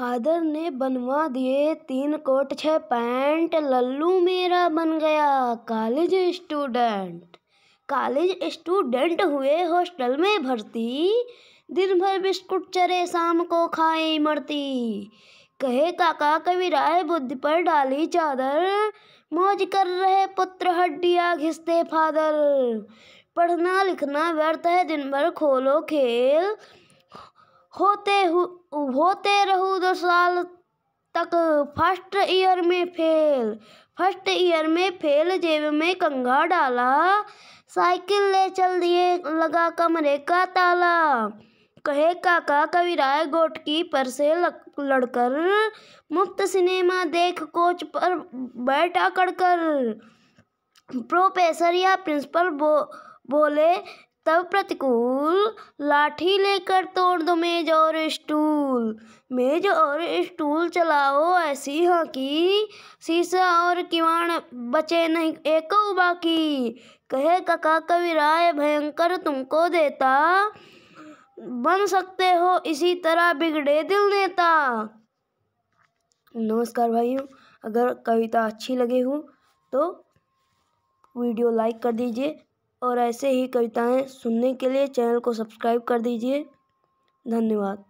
father ने बनवा दिए तीन कोट छः पैंट लल्लू मेरा बन गया कॉलेज स्टूडेंट कॉलेज स्टूडेंट हुए हॉस्टल में भर्ती दिन भर बिस्कुट चरे शाम को खाए मरती कहे काका कभी राय बुद्धि पर डाली चादर मौज कर रहे पुत्र हड्डियाँ घिसते फादर पढ़ना लिखना व्यर्थ है दिन भर खोलो खेल होते हु, होते रहूँ दो साल तक फर्स्ट ईयर में फेल फर्स्ट ईयर में फेल जेब में कंघा डाला साइकिल ले चल दिए लगा कमरे का ताला कहे काका कविराय की पर से लड़कर मुफ्त सिनेमा देख कोच पर बैठा कड़कर प्रोफेसर या प्रिंसिपल बो बोले सब प्रतिकूल लाठी लेकर तोड़ दो मेज और स्टूल मेज और स्टूल चलाओ ऐसी हाँ कि शीशा और किवाड़ बचे नहीं एक बाकी कहे कका कविराय भयंकर तुमको देता बन सकते हो इसी तरह बिगड़े दिल नेता नमस्कार भाइयों अगर कविता अच्छी लगे हो तो वीडियो लाइक कर दीजिए और ऐसे ही कविताएँ सुनने के लिए चैनल को सब्सक्राइब कर दीजिए धन्यवाद